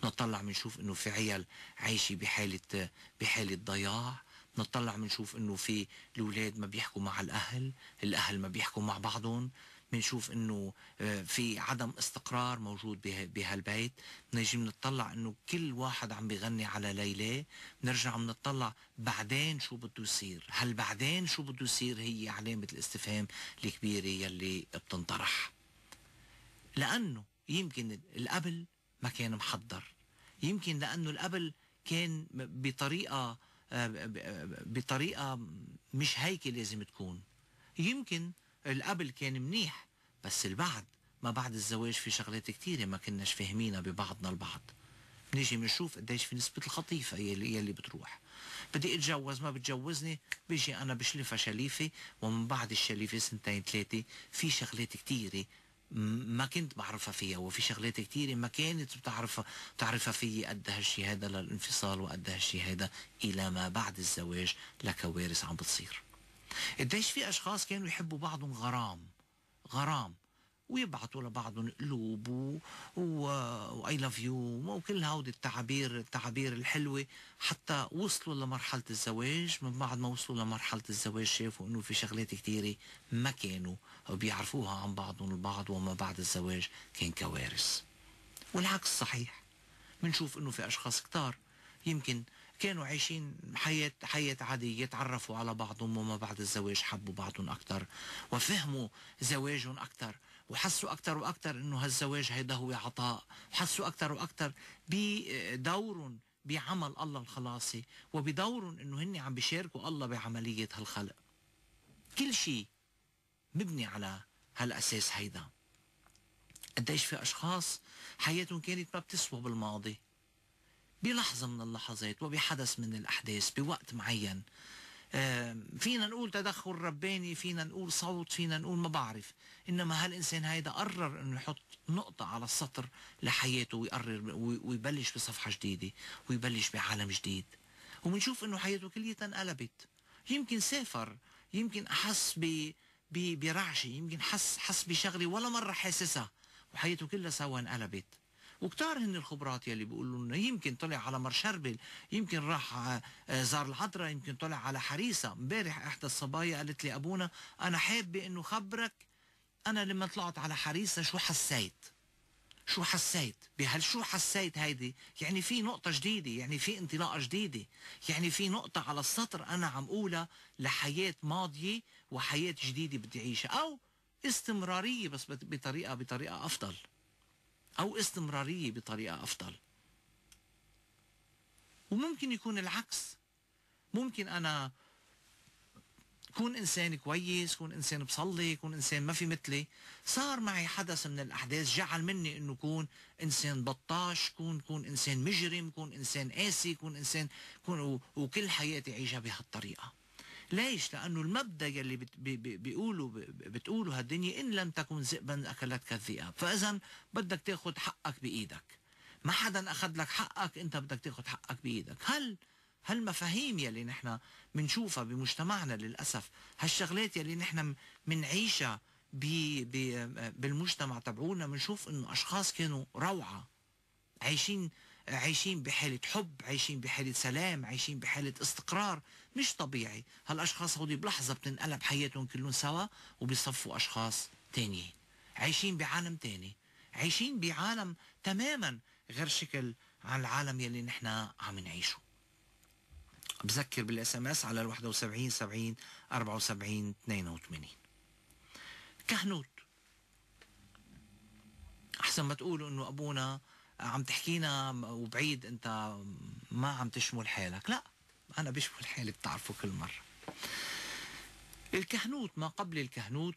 نطلع منشوف انه في عيال عايشه بحاله بحاله ضياع نطلع منشوف انه في الاولاد ما بيحكوا مع الاهل الاهل ما بيحكوا مع بعضهم بنشوف انه آه، في عدم استقرار موجود بهالبيت بنجي بنطلع انه كل واحد عم بيغني على ليلى بنرجع بنطلع بعدين شو بده يصير هل بعدين شو بده يصير هي علامة الاستفهام الكبيرة يلي بتنطرح لأنه يمكن القبل ما كان محضر يمكن لأنه القبل كان بطريقة آه، آه، بطريقة مش هيك لازم تكون يمكن القبل كان منيح بس البعد ما بعد الزواج في شغلات كتيرة ما كناش فاهمينها ببعضنا البعض بنيجي بنشوف قديش في نسبة الخطيفة يلي, اللي بتروح بدي اتجوز ما بتجوزني بيجي انا بشلفها شليفة ومن بعد الشليفة سنتين ثلاثة في شغلات كتيرة ما كنت بعرفها فيها وفي شغلات كتيرة ما كانت بتعرفها بتعرفها في قد هالشي هذا للانفصال وقد هالشي هذا إلى ما بعد الزواج لكوارث عم بتصير قديش في اشخاص كانوا يحبوا بعضهم غرام غرام ويبعثوا لبعضهم قلوب واي لاف يو وكل هودي التعابير التعابير الحلوه حتى وصلوا لمرحله الزواج من بعد ما وصلوا لمرحله الزواج شافوا انه في شغلات كثيره ما كانوا بيعرفوها عن بعضهم البعض وما بعد الزواج كان كوارث والعكس صحيح بنشوف انه في اشخاص كتار يمكن كانوا عايشين حياة حياة عادية تعرفوا على بعضهم وما بعد الزواج حبوا بعضهم أكثر وفهموا زواجهم أكثر وحسوا أكثر وأكثر إنه هالزواج هيدا هو عطاء حسوا أكثر وأكثر بدور بعمل الله الخلاصي وبدور إنه هن عم بيشاركوا الله بعملية هالخلق كل شيء مبني على هالأساس هيدا قديش في أشخاص حياتهم كانت ما بتسوى بالماضي بلحظة من اللحظات وبحدث من الأحداث بوقت معين فينا نقول تدخل رباني فينا نقول صوت فينا نقول ما بعرف إنما هالإنسان هيدا قرر أنه يحط نقطة على السطر لحياته ويقرر ويبلش بصفحة جديدة ويبلش بعالم جديد وبنشوف أنه حياته كلية انقلبت يمكن سافر يمكن أحس ب برعشة يمكن حس حس بشغلة ولا مرة حاسسها وحياته كلها سوا انقلبت وكتار هن الخبرات يلي بيقولوا انه يمكن طلع على مرشربل يمكن راح آه، آه، زار العذراء يمكن طلع على حريصه امبارح احدى الصبايا قالت لي ابونا انا حابه انه خبرك انا لما طلعت على حريصه شو حسيت شو حسيت بهل شو حسيت هيدي يعني في نقطة جديدة يعني في انطلاقة جديدة يعني في نقطة على السطر أنا عم قولها لحياة ماضية وحياة جديدة بدي أعيشها أو استمرارية بس بطريقة بطريقة أفضل أو استمرارية بطريقة أفضل وممكن يكون العكس ممكن أنا كون إنسان كويس كون إنسان بصلي كون إنسان ما في مثلي صار معي حدث من الأحداث جعل مني أنه كون إنسان بطاش كون كون إنسان مجرم كون إنسان قاسي كون إنسان كون وكل حياتي عيشها بهالطريقة ليش لانه المبدا يلي بيقولوا بتقولوا هالدنيا ان لم تكن ذئبا اكلتك الذئاب فاذا بدك تاخذ حقك بايدك ما حدا اخذ لك حقك انت بدك تاخذ حقك بايدك هل هالمفاهيم يلي نحن بنشوفها بمجتمعنا للاسف هالشغلات يلي نحن بنعيشها بالمجتمع تبعونا بنشوف انه اشخاص كانوا روعه عايشين عايشين بحالة حب عايشين بحالة سلام عايشين بحالة استقرار مش طبيعي هالاشخاص هودي بلحظه بتنقلب حياتهم كلهم سوا وبيصفوا اشخاص تانية عايشين بعالم تاني عايشين بعالم تماما غير شكل عن العالم يلي نحن عم نعيشه بذكر بالاس ام اس على ال 71 70 74 82 كهنوت احسن ما تقولوا انه ابونا عم تحكينا وبعيد انت ما عم تشمل حالك لا أنا بشبه الحالة بتعرفوا كل مرة الكهنوت ما قبل الكهنوت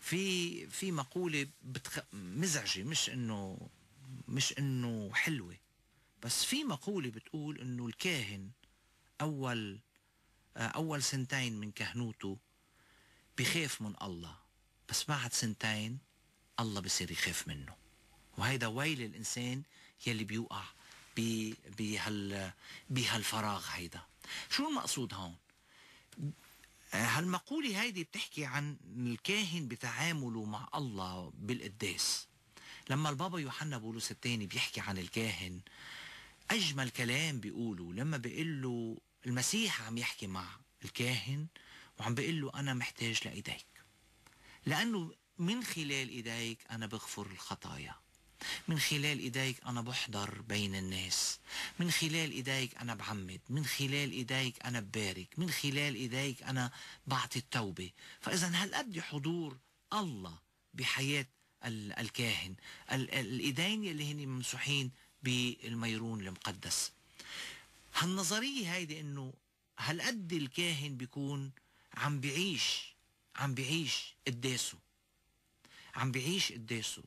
في في مقولة بتخ... مزعجة مش إنه مش إنه حلوة بس في مقولة بتقول إنه الكاهن أول أول سنتين من كهنوته بخاف من الله بس بعد سنتين الله بصير يخاف منه وهيدا ويل الإنسان يلي بيوقع بهال بهالفراغ هيدا شو المقصود هون هالمقولة هيدي بتحكي عن الكاهن بتعامله مع الله بالقداس لما البابا يوحنا بولس الثاني بيحكي عن الكاهن أجمل كلام بيقوله لما بيقول له المسيح عم يحكي مع الكاهن وعم بيقول له أنا محتاج لإيديك لأنه من خلال إيديك أنا بغفر الخطايا من خلال ايديك انا بحضر بين الناس من خلال ايديك انا بعمد من خلال ايديك انا ببارك من خلال ايديك انا بعطي التوبه فاذا هل قد حضور الله بحياه الكاهن الايدين اللي هن ممسوحين بالميرون المقدس هالنظريه هيدي انه هل قد الكاهن بيكون عم بيعيش عم بيعيش قداسه عم بيعيش قداسه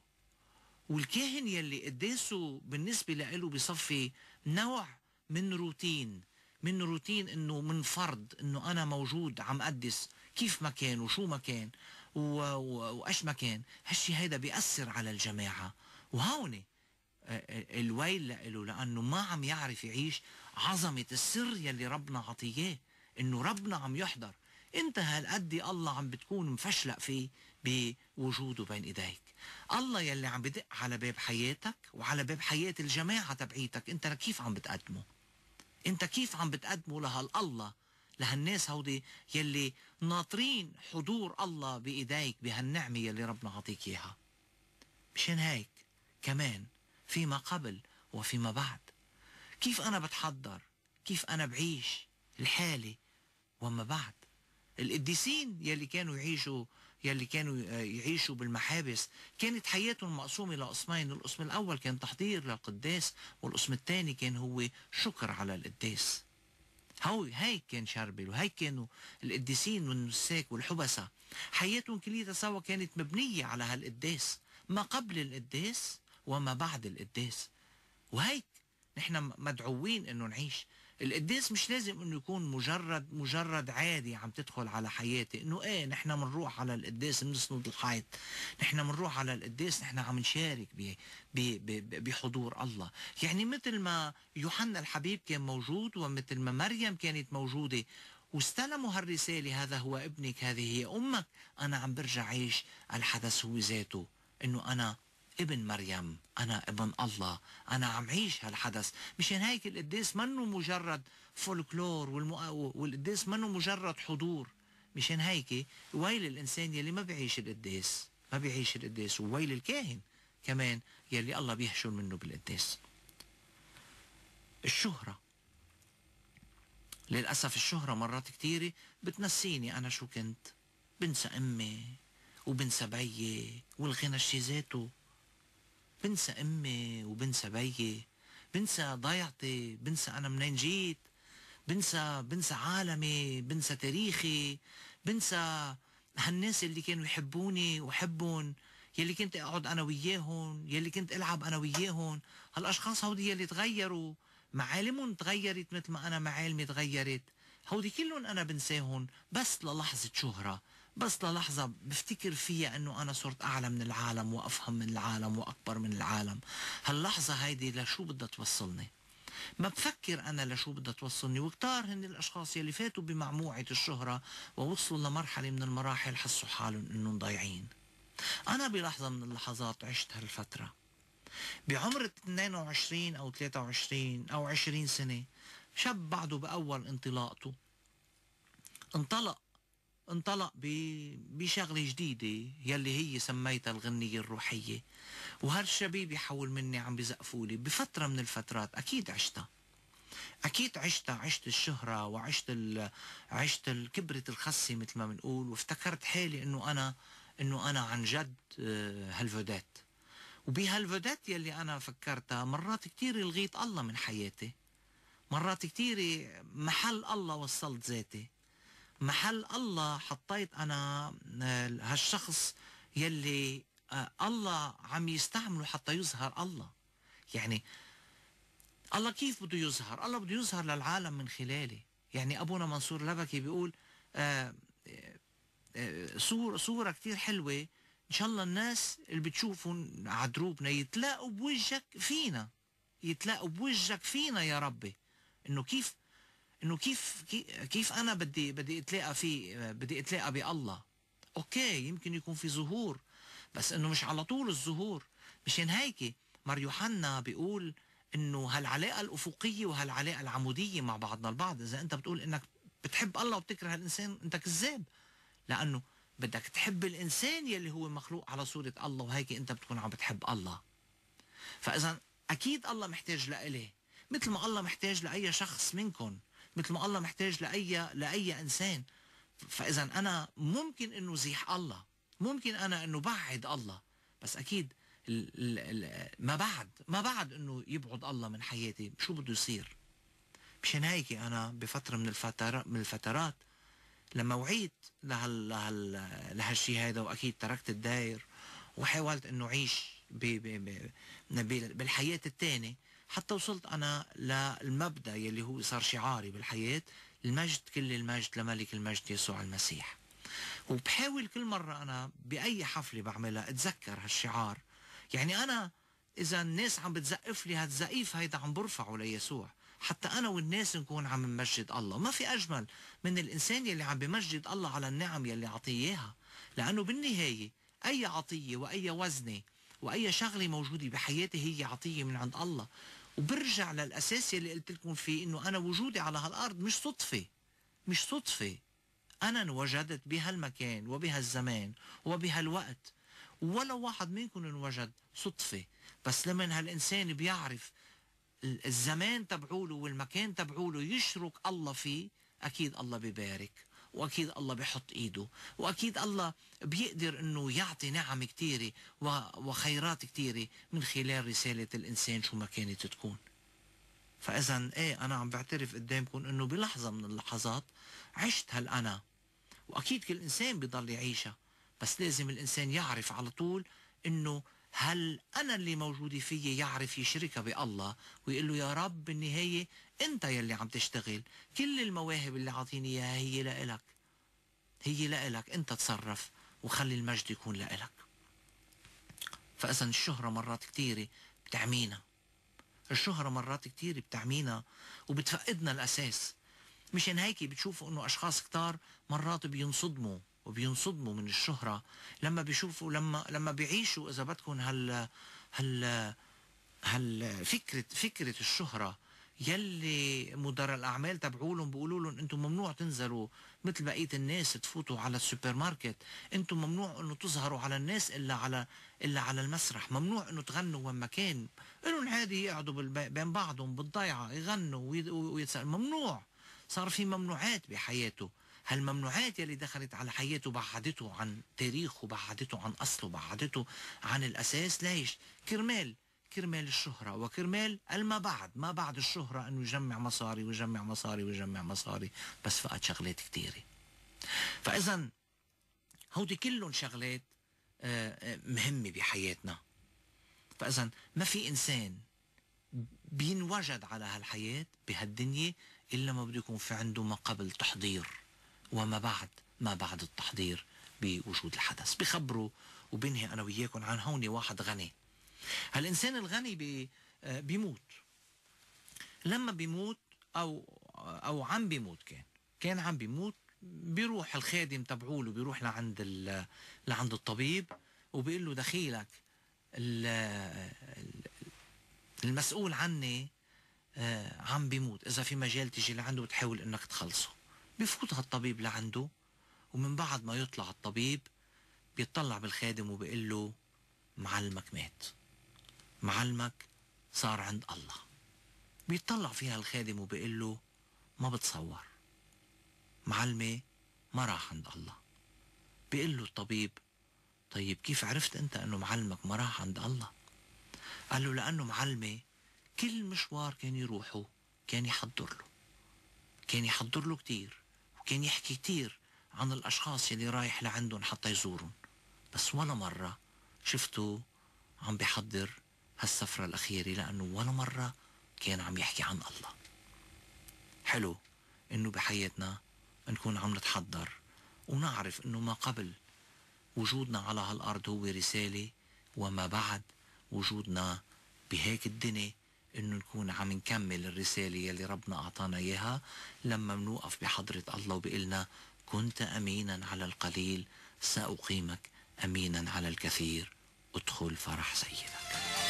والكاهن يلي قداسه بالنسبة له بصفي نوع من روتين من روتين انه من فرض انه انا موجود عم قدس كيف ما كان وشو ما كان وايش ما كان هالشي هيدا بيأثر على الجماعة وهون آه، آه، الويل له لانه ما عم يعرف يعيش عظمة السر يلي ربنا عطيه انه ربنا عم يحضر انت هالقد الله عم بتكون مفشلق فيه بوجوده بين ايديك الله يلي عم بدق على باب حياتك وعلى باب حياة الجماعة تبعيتك انت كيف عم بتقدمه انت كيف عم بتقدمه لهالله لهالناس هودي يلي ناطرين حضور الله بإيديك بهالنعمة يلي ربنا عطيك إياها مشان هيك كمان فيما قبل وفيما بعد كيف أنا بتحضر كيف أنا بعيش الحالة وما بعد القديسين يلي كانوا يعيشوا يلي كانوا آه، يعيشوا بالمحابس كانت حياتهم مقسومة لقسمين القسم الأول كان تحضير للقداس والقسم الثاني كان هو شكر على القداس هاي كان شربل وهي كانوا القديسين والنساك والحبسة حياتهم كليتها سوا كانت مبنية على هالقداس ما قبل القداس وما بعد القداس وهيك نحن مدعوين انه نعيش القديس مش لازم انه يكون مجرد مجرد عادي عم تدخل على حياتي انه ايه نحن بنروح على القديس بنسند الحيط نحن بنروح على القديس نحن عم نشارك بحضور الله يعني مثل ما يوحنا الحبيب كان موجود ومثل ما مريم كانت موجوده واستلموا هالرسالة هذا هو ابنك هذه هي أمك أنا عم برجع عيش الحدث هو ذاته إنه أنا ابن مريم أنا ابن الله أنا عم عيش هالحدث مشان هيك القديس منه مجرد فولكلور والقديس منه مجرد حضور مشان هيك ويل الإنسان يلي ما بيعيش القديس ما بيعيش القديس وويل الكاهن كمان يلي الله بيحشر منه بالقديس الشهرة للأسف الشهرة مرات كتيرة بتنسيني أنا شو كنت بنسى أمي وبنسى بيي والغنى الشي ذاته بنسى امي وبنسى بيي بنسى ضيعتي بنسى انا منين جيت بنسى بنسى عالمي بنسى تاريخي بنسى هالناس اللي كانوا يحبوني وحبون يلي كنت اقعد انا وياهم يلي كنت العب انا وياهم هالاشخاص هودي يلي تغيروا معالمهم تغيرت مثل ما انا معالمي تغيرت هودي كلهم انا بنساهم بس للحظة شهرة بس للحظة بفتكر فيها انه انا صرت اعلى من العالم وافهم من العالم واكبر من العالم هاللحظة هيدي لشو بدها توصلني ما بفكر انا لشو بدها توصلني وكتار هن الاشخاص يلي فاتوا بمعموعة الشهرة ووصلوا لمرحلة من المراحل حسوا حالهم انهم ضايعين انا بلحظة من اللحظات عشت هالفترة بعمر 22 او 23 او 20 سنة شاب بعده باول انطلاقته انطلق انطلق بشغلة جديدة يلي هي سميتها الغنية الروحية وهالشبيب يحول مني عم بزقفولي بفترة من الفترات أكيد عشتها اكيد عشتها عشت الشهره وعشت ال... عشت كبره الخسي مثل ما بنقول وافتكرت حالي انه انا انه انا عن جد آه، هالفودات وبهالفودات يلي انا فكرتها مرات كتير لغيت الله من حياتي مرات كتير محل الله وصلت ذاتي محل الله حطيت انا آه، هالشخص يلي آه، الله عم يستعمله حتى يظهر الله يعني الله كيف بده يظهر الله بده يظهر للعالم من خلاله يعني ابونا منصور لبكي بيقول صور آه، صورة كتير حلوة ان شاء الله الناس اللي بتشوفهم على دروبنا يتلاقوا بوجهك فينا يتلاقوا بوجهك فينا يا ربي انه كيف انه كيف كيف انا بدي بدي اتلاقى في بدي اتلاقى بالله اوكي يمكن يكون في ظهور بس انه مش على طول الظهور مشان هيك مر يوحنا بيقول انه هالعلاقه الافقيه وهالعلاقه العموديه مع بعضنا البعض اذا انت بتقول انك بتحب الله وبتكره الانسان انت كذاب لانه بدك تحب الانسان يلي هو مخلوق على صوره الله وهيك انت بتكون عم بتحب الله فاذا اكيد الله محتاج لإلي مثل ما الله محتاج لاي شخص منكم مثل ما الله محتاج لاي لاي انسان فاذا انا ممكن انه زيح الله ممكن انا انه بعد الله بس اكيد ما بعد ما بعد انه يبعد الله من حياتي شو بده يصير مشان هيك انا بفتره من الفترات من الفترات لما وعيت لهال لهال لهالشيء هذا واكيد تركت الداير وحاولت انه اعيش بالحياه الثانيه حتى وصلت أنا للمبدأ يلي هو صار شعاري بالحياة المجد كل المجد لملك المجد يسوع المسيح وبحاول كل مرة أنا بأي حفلة بعملها أتذكر هالشعار يعني أنا إذا الناس عم بتزقف لي هالزقيف هيدا عم برفعه ليسوع حتى أنا والناس نكون عم نمجد الله ما في أجمل من الإنسان يلي عم بمجد الله على النعم يلي عطيها لأنه بالنهاية أي عطية وأي وزنة وأي شغلة موجودة بحياتي هي عطية من عند الله وبرجع للاساس اللي قلت لكم فيه إنه أنا وجودي على هالأرض مش صدفة مش صدفة أنا انوجدت بهالمكان وبهالزمان وبهالوقت ولا واحد منكم انوجد صدفة بس لما هالإنسان بيعرف الزمان تبعوله والمكان تبعوله يشرك الله فيه أكيد الله ببارك واكيد الله بحط ايده واكيد الله بيقدر انه يعطي نعم كثيره وخيرات كثيره من خلال رساله الانسان شو ما كانت تكون فاذا ايه انا عم بعترف قدامكم انه بلحظه من اللحظات عشت هالانا واكيد كل انسان بيضل يعيشها بس لازم الانسان يعرف على طول انه هل أنا اللي موجود فيي يعرف يشركها بالله ويقول له يا رب بالنهاية أنت يلي عم تشتغل كل المواهب اللي عاطيني إياها هي لإلك هي لإلك أنت تصرف وخلي المجد يكون لإلك فإذا الشهرة مرات كثيرة بتعمينا الشهرة مرات كثيرة بتعمينا وبتفقدنا الأساس مشان هيك بتشوفوا انه اشخاص كتار مرات بينصدموا وبينصدموا من الشهرة لما بيشوفوا لما لما بيعيشوا إذا بدكم هال هال هال فكرة فكرة الشهرة يلي مدراء الاعمال تبعولهم بيقولوا لهم انتم ممنوع تنزلوا مثل بقيه الناس تفوتوا على السوبر ماركت انتم ممنوع انه تظهروا على الناس الا على الا على المسرح ممنوع انه تغنوا وين ما كان انهم عادي يقعدوا بين بعضهم بالضيعه يغنوا ويتسألوا ممنوع صار في ممنوعات بحياته هالممنوعات يلي دخلت على حياته بعدته عن تاريخه بعدته عن أصله بعدته عن الأساس ليش كرمال كرمال الشهرة وكرمال الما بعد ما بعد الشهرة أنه يجمع مصاري ويجمع مصاري ويجمع مصاري بس فقد شغلات كتيرة فإذا هودي كلهم شغلات آه، آه، مهمة بحياتنا فإذا ما في إنسان بينوجد على هالحياة بهالدنيا إلا ما بده يكون في عنده ما قبل تحضير وما بعد ما بعد التحضير بوجود الحدث بخبروا وبنهي أنا وياكم عن هون واحد غني هالإنسان الغني بي بيموت لما بيموت أو أو عم بيموت كان كان عم بيموت بيروح الخادم تبعوله بيروح لعند لعند الطبيب وبيقول له دخيلك المسؤول عني آه، عم بيموت اذا في مجال تيجي لعنده وتحاول انك تخلصه بفوت هالطبيب لعنده ومن بعد ما يطلع الطبيب بيطلع بالخادم وبيقول له معلمك مات معلمك صار عند الله بيطلع فيها الخادم وبيقول له ما بتصور معلمي ما راح عند الله بيقول له الطبيب طيب كيف عرفت انت انه معلمك ما راح عند الله قال له لانه معلمي كل مشوار كان يروحه كان يحضر له كان يحضر له كتير وكان يحكي كتير عن الأشخاص يلي رايح لعندهم حتى يزورهم بس ولا مرة شفته عم بحضر هالسفرة الأخيرة لأنه ولا مرة كان عم يحكي عن الله حلو إنه بحياتنا نكون عم نتحضر ونعرف إنه ما قبل وجودنا على هالأرض هو رسالة وما بعد وجودنا بهيك الدنيا انه نكون عم نكمل الرسالة يلي ربنا اعطانا اياها لما بنوقف بحضرة الله وبقلنا كنت امينا على القليل ساقيمك امينا على الكثير ادخل فرح سيدك